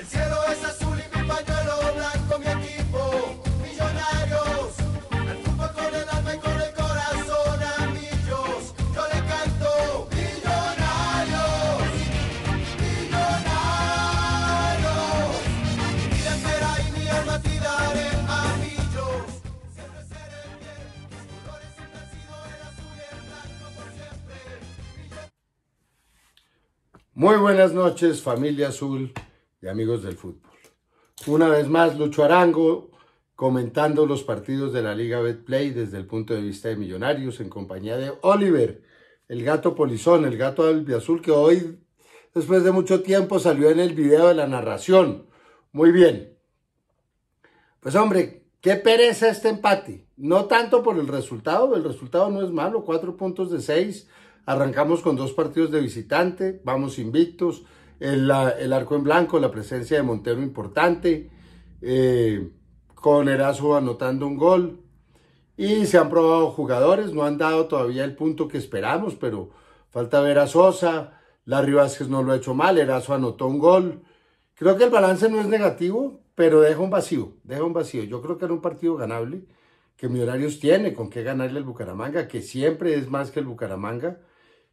El cielo es azul y mi pañuelo blanco, mi equipo, millonarios. Al fútbol con el alma y con el corazón a Dios, Yo le canto, millonarios, millonarios. Mi vida entera y mi alma te daré a Siempre seré bien, mis colores siempre han sido el azul y el blanco por siempre. Muy buenas noches, familia azul y amigos del fútbol. Una vez más, Lucho Arango comentando los partidos de la Liga Betplay desde el punto de vista de Millonarios en compañía de Oliver, el gato polizón, el gato albiazul que hoy, después de mucho tiempo, salió en el video de la narración. Muy bien. Pues hombre, qué pereza este empate. No tanto por el resultado, el resultado no es malo, cuatro puntos de seis. Arrancamos con dos partidos de visitante, vamos invictos el, arco en blanco, la presencia de Montero importante, eh, con Erazo anotando un gol. Y se han probado jugadores, no han dado todavía el punto que esperamos, pero falta ver a Sosa, Larry Vázquez no lo ha hecho mal, Erazo anotó un gol. Creo que el balance no es negativo, pero deja un vacío, deja un vacío. Yo creo que era un partido ganable, que Millonarios tiene con qué ganarle al Bucaramanga, que siempre es más que el Bucaramanga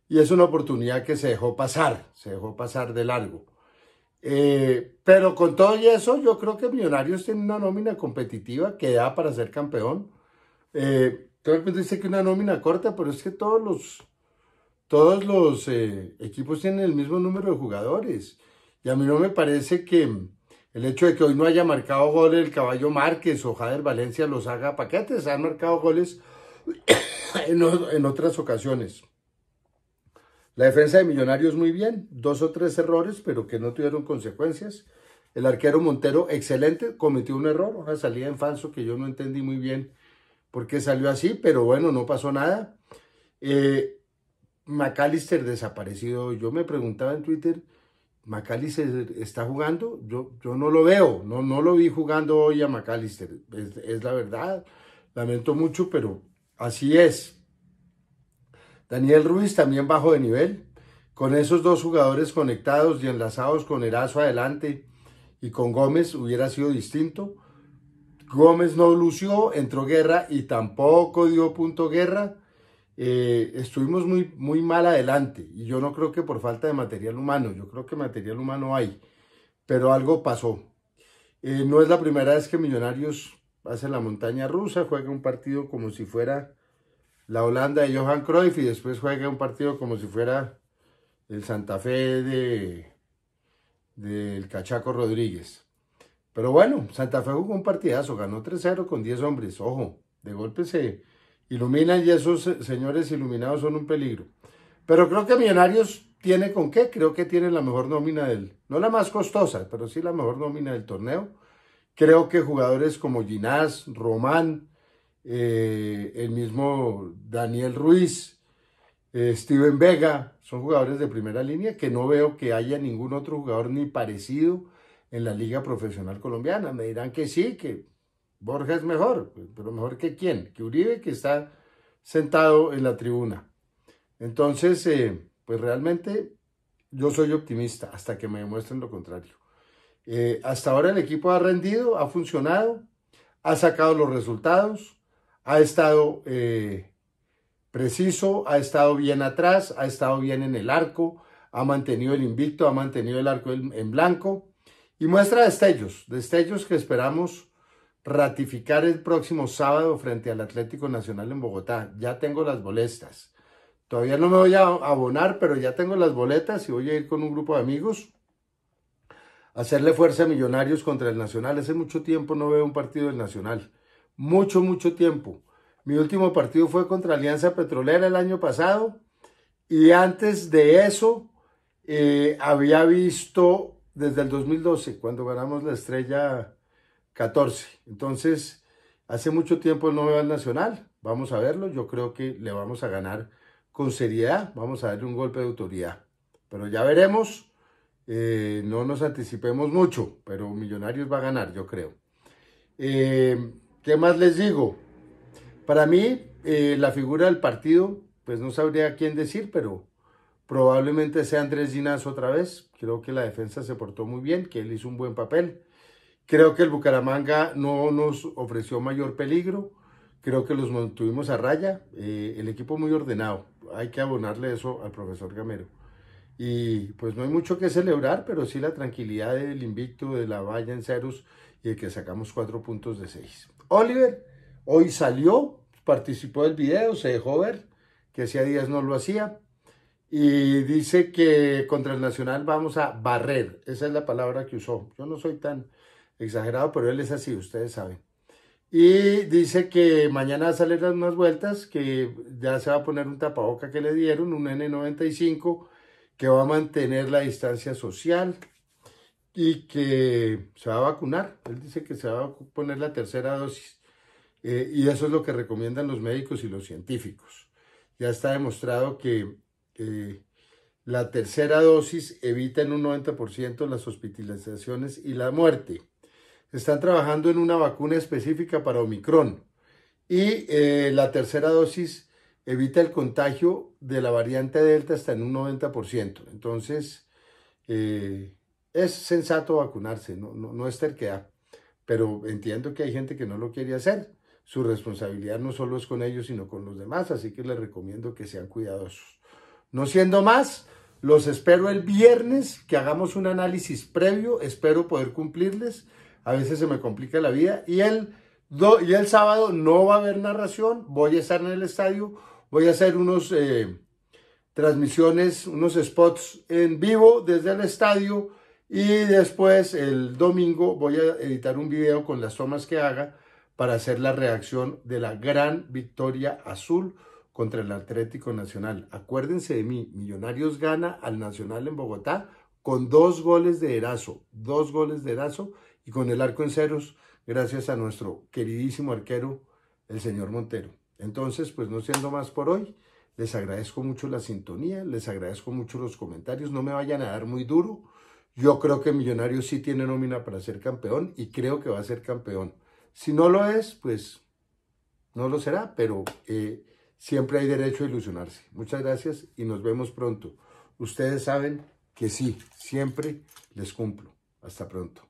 y es una oportunidad que se dejó pasar, se dejó pasar de largo. Eh, pero con todo y eso, yo creo que Millonarios tiene una nómina competitiva que da para ser campeón. Eh, todo el dice que una nómina corta, pero es que todos los, todos los eh, equipos tienen el mismo número de jugadores. Y a mí no me parece que el hecho de que hoy no haya marcado goles el caballo Márquez o Jader Valencia los haga paquetes. Han marcado goles en otras ocasiones. La defensa de Millonarios muy bien, dos o tres errores, pero que no tuvieron consecuencias. El arquero Montero, excelente, cometió un error, una salida en falso que yo no entendí muy bien por qué salió así, pero bueno, no pasó nada. Eh, McAllister desaparecido, yo me preguntaba en Twitter, ¿McAllister está jugando? Yo, yo no lo veo, no, no lo vi jugando hoy a McAllister, es la verdad, lamento mucho, pero así es. Daniel Ruiz también bajó de nivel. Con esos dos jugadores conectados y enlazados con Erazo adelante y con Gómez hubiera sido distinto. Gómez no lució, entró Guerra y tampoco dio punto Guerra. Eh, estuvimos muy, muy mal adelante y yo no creo que por falta de material humano, yo creo que material humano hay, pero algo pasó. Eh, no es la primera vez que Millonarios hace la montaña rusa, juega un partido como si fuera la Holanda de Johan Cruyff y después juega un partido como si fuera el Santa Fe de del Cachaco Rodríguez. Pero bueno, Santa Fe jugó un partidazo, ganó 3-0 con 10 hombres. Ojo, de golpe se iluminan y esos señores iluminados son un peligro. Pero creo que Millonarios tiene con qué, creo que tiene la mejor nómina del, no la más costosa, pero sí la mejor nómina del torneo. Creo que jugadores como Ginás, Román, eh, el mismo Daniel Ruiz, eh, Steven Vega, son jugadores de primera línea que no veo que haya ningún otro jugador ni parecido en la liga profesional colombiana. Me dirán que sí, que Borges es mejor, pero mejor que quién, que Uribe que está sentado en la tribuna. Entonces, eh, pues realmente yo soy optimista hasta que me demuestren lo contrario. hasta ahora el equipo ha rendido, ha funcionado, ha sacado los resultados ha estado eh, preciso, ha estado bien atrás, ha estado bien en el arco, ha mantenido el invicto, ha mantenido el arco en blanco y muestra destellos, destellos que esperamos ratificar el próximo sábado frente al Atlético Nacional en Bogotá. Ya tengo las boletas. Todavía no me voy a abonar, pero ya tengo las boletas y voy a ir con un grupo de amigos a hacerle fuerza a Millonarios contra el Nacional. Hace mucho tiempo no veo un partido del Nacional mucho, mucho tiempo. Mi último partido fue contra Alianza Petrolera el año pasado y antes de eso eh, había visto desde el 2012, cuando ganamos la estrella 14. Entonces, hace mucho tiempo no veo al Nacional. Vamos a verlo. Yo creo que le vamos a ganar con seriedad. Vamos a darle un golpe de autoridad. Pero ya veremos. Eh, no nos anticipemos mucho, pero Millonarios va a ganar, yo creo. Eh, ¿Qué más les digo? Para mí, eh, la figura del partido, pues no sabría quién decir, pero probablemente sea Andrés Dinas otra vez. Creo que la defensa se portó muy bien, que él hizo un buen papel. Creo que el Bucaramanga no nos ofreció mayor peligro. Creo que los mantuvimos a raya. Eh, el equipo muy ordenado. Hay que abonarle eso al profesor Gamero. Y pues no hay mucho que celebrar, pero sí la tranquilidad del invicto, de la valla en ceros y de que sacamos cuatro puntos de seis. Oliver hoy salió, participó del video, se dejó ver, que hacía días no lo hacía. Y dice que contra el Nacional vamos a barrer. Esa es la palabra que usó. Yo no soy tan exagerado, pero él es así, ustedes saben. Y dice que mañana salen las más vueltas, que ya se va a poner un tapaboca que le dieron, un N95, que va a mantener la distancia social, y que se va a vacunar. Él dice que se va a poner la tercera dosis. Eh, y eso es lo que recomiendan los médicos y los científicos. Ya está demostrado que la tercera dosis evita en un 90% las hospitalizaciones y la muerte. Están trabajando en una vacuna específica para Omicron. Y eh, la tercera dosis evita el contagio de la variante Delta hasta en un 90%. Entonces, eh, es sensato vacunarse, no, no, es terquedad, pero entiendo que hay gente que no lo quiere hacer. Su responsabilidad no solo es con ellos, sino con los demás, así que les recomiendo que sean cuidadosos. No siendo más, los espero el viernes, que hagamos un análisis previo, espero poder cumplirles, a veces se me complica la vida, y el, y el sábado no va a haber narración, voy a estar en el estadio, voy a hacer unos eh, transmisiones, unos spots en vivo desde el estadio y después el domingo voy a editar un video con las tomas que haga para hacer la reacción de la gran victoria azul contra el Atlético Nacional. Acuérdense de mí, Millonarios gana al Nacional en Bogotá con dos goles de Erazo, dos goles de Erazo y con el arco en ceros gracias a nuestro queridísimo arquero, el señor Montero. Entonces, pues no siendo más por hoy, les agradezco mucho la sintonía, les agradezco mucho los comentarios, no me vayan a dar muy duro yo creo que Millonarios sí tiene nómina para ser campeón y creo que va a ser campeón. Si no lo es, pues no lo será, pero eh, siempre hay derecho a ilusionarse. Muchas gracias y nos vemos pronto. Ustedes saben que sí, siempre les cumplo. Hasta pronto.